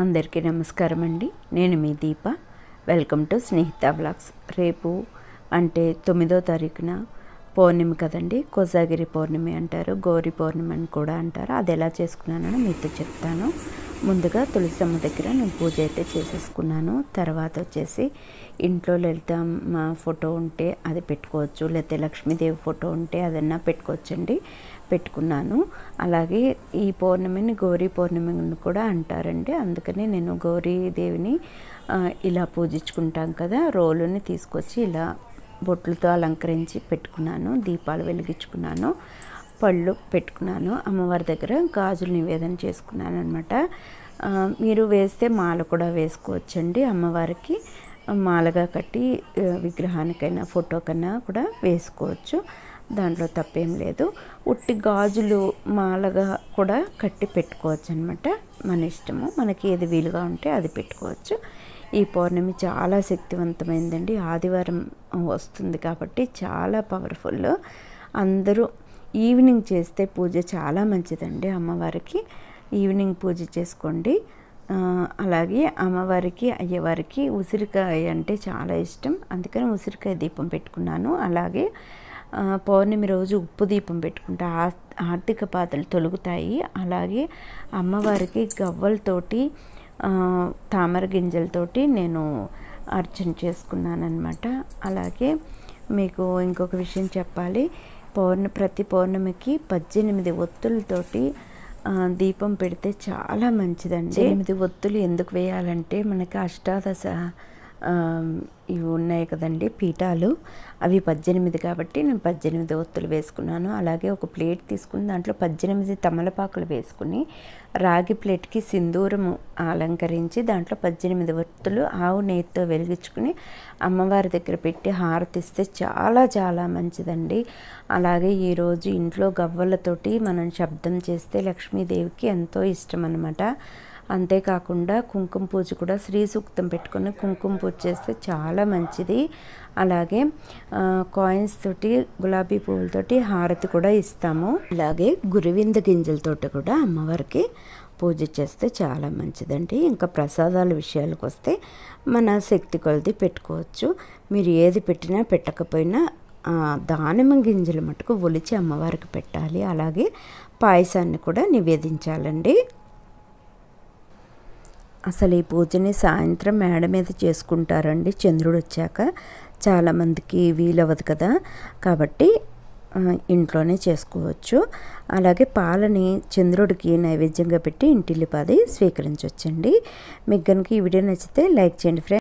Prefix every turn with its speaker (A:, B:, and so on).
A: అందరికీ నమస్కారం అండి నేను మీ Deepa welcome to Snehitha blogs రేపు అంటే తొమ్మిదో తారీఖున పౌర్ణమి కదండి కోసాగిరి పౌర్ణమి అంటారు గౌరీ పౌర్ణమి అని కూడా అంటారు అది ఎలా చేసుకున్నానని మీతో చెప్తాను ముందుగా తులసమ్మ దగ్గర నేను పూజ అయితే చేసేసుకున్నాను తర్వాత వచ్చేసి ఇంట్లో మా ఫోటో ఉంటే అది పెట్టుకోవచ్చు లేకపోతే లక్ష్మీదేవి ఫోటో ఉంటే అదన్నా పెట్టుకోవచ్చండి పెట్టుకున్నాను అలాగే ఈ పౌర్ణమిని గౌరీ పౌర్ణమిని కూడా అంటారండి అందుకనే నేను గౌరీ దేవిని ఇలా పూజించుకుంటాం కదా రోలుని తీసుకొచ్చి ఇలా బొట్లతో అలంకరించి పెట్టుకున్నాను దీపాలు వెలిగించుకున్నాను పళ్ళు పెట్టుకున్నాను అమ్మవారి దగ్గర గాజులు నివేదన చేసుకున్నాను అనమాట మీరు వేస్తే మాల కూడా వేసుకోవచ్చండి అమ్మవారికి మాలగా కట్టి విగ్రహానికైనా ఫోటోకైనా కూడా వేసుకోవచ్చు దాంట్లో తప్పేం లేదు ఉట్టి గాజులు మాలగా కూడా కట్టి పెట్టుకోవచ్చు అనమాట మన ఇష్టము మనకి ఏది వీలుగా ఉంటే అది పెట్టుకోవచ్చు ఈ పౌర్ణమి చాలా శక్తివంతమైందండి ఆదివారం వస్తుంది కాబట్టి చాలా పవర్ఫుల్ అందరూ ఈవినింగ్ చేస్తే పూజ చాలా మంచిదండి అమ్మవారికి ఈవినింగ్ పూజ చేసుకోండి అలాగే అమ్మవారికి అయ్యవారికి ఉసిరికాయ అంటే చాలా ఇష్టం అందుకని ఉసిరికాయ దీపం పెట్టుకున్నాను అలాగే పౌర్ణమి రోజు ఉప్పు దీపం పెట్టుకుంటే ఆర్థిక బాధలు తొలుగుతాయి అలాగే అమ్మవారికి గవ్వలతోటి తామర గింజలతోటి నేను అర్చన చేసుకున్నానమాట అలాగే మీకు ఇంకొక విషయం చెప్పాలి పౌర్ణ ప్రతి పౌర్ణమికి పద్దెనిమిది ఒత్తులతోటి దీపం పెడితే చాలా మంచిదండి ఎనిమిది ఒత్తులు ఎందుకు వేయాలంటే మనకి అష్టాదశ ఇవి ఉన్నాయి కదండి పీఠాలు అవి పద్దెనిమిది కాబట్టి నేను పద్దెనిమిది ఒత్తులు వేసుకున్నాను అలాగే ఒక ప్లేట్ తీసుకుని దాంట్లో పద్దెనిమిది తమలపాకులు వేసుకుని రాగి ప్లేట్కి సింధూరము అలంకరించి దాంట్లో పద్దెనిమిది ఒత్తులు ఆవు నెయ్యితో వెలిగించుకుని అమ్మవారి దగ్గర పెట్టి హారతిస్తే చాలా చాలా మంచిదండి అలాగే ఈరోజు ఇంట్లో గవ్వలతోటి మనం శబ్దం చేస్తే లక్ష్మీదేవికి ఎంతో ఇష్టం అనమాట అంతేకాకుండా కుంకుమ పూజ కూడా శ్రీ సూక్తం పెట్టుకుని కుంకుమ పూజ చేస్తే చాలా మంచిది అలాగే కాయిన్స్ తోటి గులాబీ పువ్వులతోటి హారతి కూడా ఇస్తాము అలాగే గురువింద గింజలతోటి కూడా అమ్మవారికి పూజ చేస్తే చాలా మంచిదండి ఇంకా ప్రసాదాల విషయాలకు వస్తే మన శక్తి కొలది పెట్టుకోవచ్చు మీరు ఏది పెట్టినా పెట్టకపోయినా దానిమ్మ గింజలు మటుకు ఒలిచి అమ్మవారికి పెట్టాలి అలాగే పాయసాన్ని కూడా నివేదించాలండి అసలు ఈ పూజని సాయంత్రం మేడ మీద చేసుకుంటారండి చంద్రుడు వచ్చాక చాలామందికి వీలవ్వదు కదా కాబట్టి ఇంట్లోనే చేసుకోవచ్చు అలాగే పాలని చంద్రుడికి నైవేద్యంగా పెట్టి ఇంటిల్లిపాది స్వీకరించవచ్చండి మీకు కనుక ఈ వీడియో నచ్చితే లైక్ చేయండి ఫ్రెండ్స్